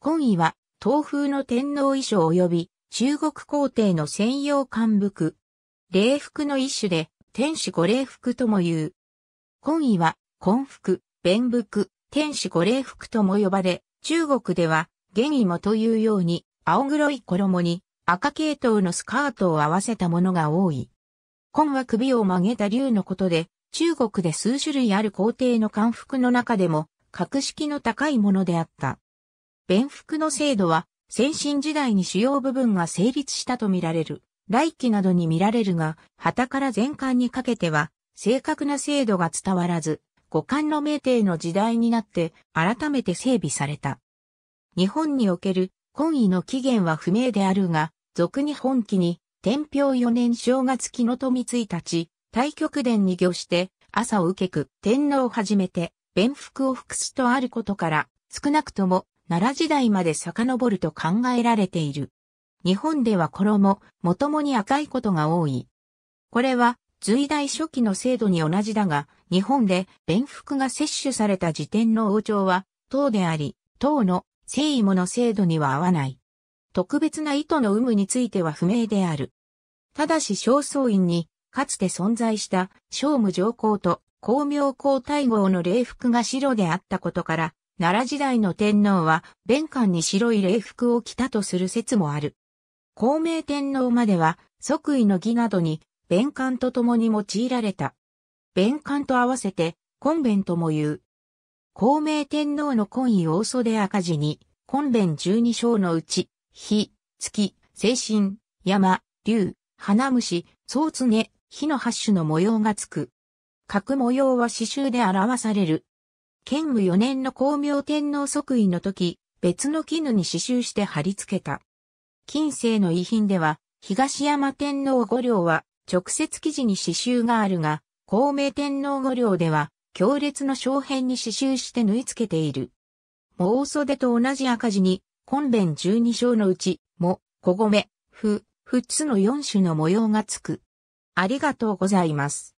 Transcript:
今位は、東風の天皇衣装及び中国皇帝の専用官服。礼服の一種で、天使御礼服とも言う。今位は、婚服、弁服、天使御礼服とも呼ばれ、中国では、現芋というように、青黒い衣に赤系統のスカートを合わせたものが多い。紺は首を曲げた竜のことで、中国で数種類ある皇帝の漢服の中でも、格式の高いものであった。弁服の制度は、先進時代に主要部分が成立したとみられる。来期などに見られるが、旗から全巻にかけては、正確な制度が伝わらず、五冠の明帝の時代になって改めて整備された。日本における婚位の起源は不明であるが、俗に本期に、天平四年正月木の富一日、太極殿に御して、朝を受けく天皇をはじめて、弁服を服すとあることから、少なくとも奈良時代まで遡ると考えられている。日本では衣、もともに赤いことが多い。これは、隋代初期の制度に同じだが、日本で弁服が摂取された時点の王朝は、唐であり、唐の意もの制度には合わない。特別な意図の有無については不明である。ただし正倉院に、かつて存在した、聖武上皇と、光明皇太后の礼服が白であったことから、奈良時代の天皇は、弁官に白い礼服を着たとする説もある。孔明天皇までは、即位の儀などに、弁官と共に用いられた。弁官と合わせて、根弁とも言う。孔明天皇の婚位大袖赤字に、根弁十二章のうち、火、月、精神、山、竜、花虫、草常、火の八種の模様がつく。各模様は刺繍で表される。建武4年の光明天皇即位の時、別の絹に刺繍して貼り付けた。近世の遺品では、東山天皇五陵は直接記事に刺繍があるが、光明天皇五陵では強烈の小編に刺繍して縫い付けている。も大袖と同じ赤字に、根弁十二章のうち、も、小米、ふ、ふつの四種の模様がつく。ありがとうございます。